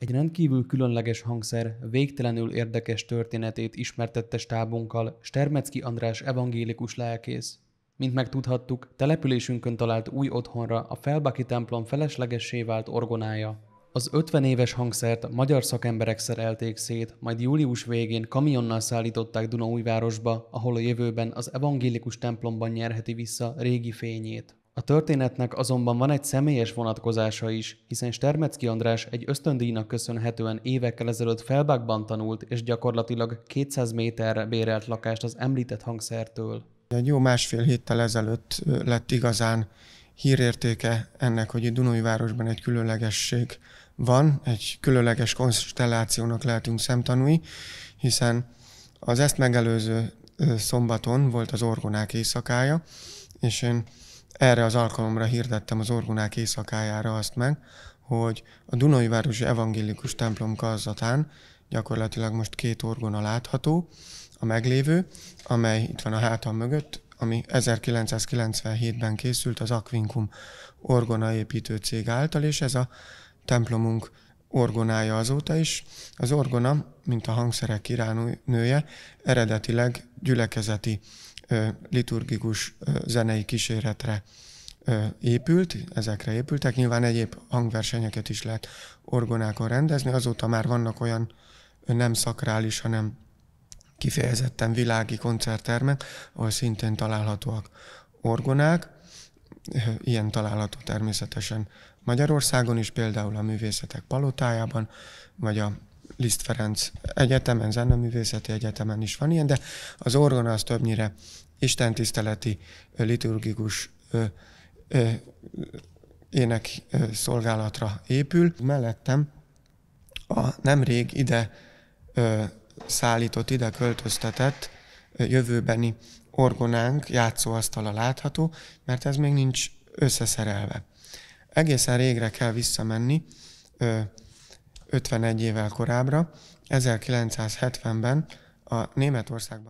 Egy rendkívül különleges hangszer végtelenül érdekes történetét ismertette stábunkkal Stermecki András evangélikus lelkész. Mint megtudhattuk, településünkön talált új otthonra a Felbaki templom feleslegessé vált orgonája. Az 50 éves hangszert magyar szakemberek szerelték szét, majd július végén kamionnal szállították Dunaújvárosba, ahol a jövőben az evangélikus templomban nyerheti vissza régi fényét. A történetnek azonban van egy személyes vonatkozása is, hiszen Stermecki András egy ösztöndíjnak köszönhetően évekkel ezelőtt felbákban tanult, és gyakorlatilag 200 méterre bérelt lakást az említett hangszertől. Egy jó másfél héttel ezelőtt lett igazán hírértéke ennek, hogy Dunói városban egy különlegesség van, egy különleges konstellációnak lehetünk szemtanúi, hiszen az ezt megelőző szombaton volt az orgonák éjszakája, és én erre az alkalomra hirdettem az orgonák éjszakájára azt meg, hogy a Dunai Városi Evangélikus Templom kazzatán gyakorlatilag most két orgona látható, a meglévő, amely itt van a hátam mögött, ami 1997-ben készült az Aquincum orgonaépítő cég által, és ez a templomunk orgonája azóta is. Az orgona, mint a hangszerek királynője, eredetileg gyülekezeti liturgikus zenei kíséretre épült, ezekre épültek. Nyilván egyéb hangversenyeket is lehet orgonákon rendezni. Azóta már vannak olyan nem szakrális, hanem kifejezetten világi koncerttermek, ahol szintén találhatóak orgonák. Ilyen található természetesen Magyarországon is, például a művészetek palotájában, vagy a Liszt Ferenc Egyetemen, Zeneművészeti Egyetemen is van ilyen, de az orgona az többnyire istentiszteleti, liturgikus ö, ö, ének ö, szolgálatra épül. Mellettem a nemrég ide ö, szállított, ide költöztetett ö, jövőbeni orgonánk játszóasztala látható, mert ez még nincs összeszerelve. Egészen régre kell visszamenni, ö, 51 évvel korábbra, 1970-ben a Németországban.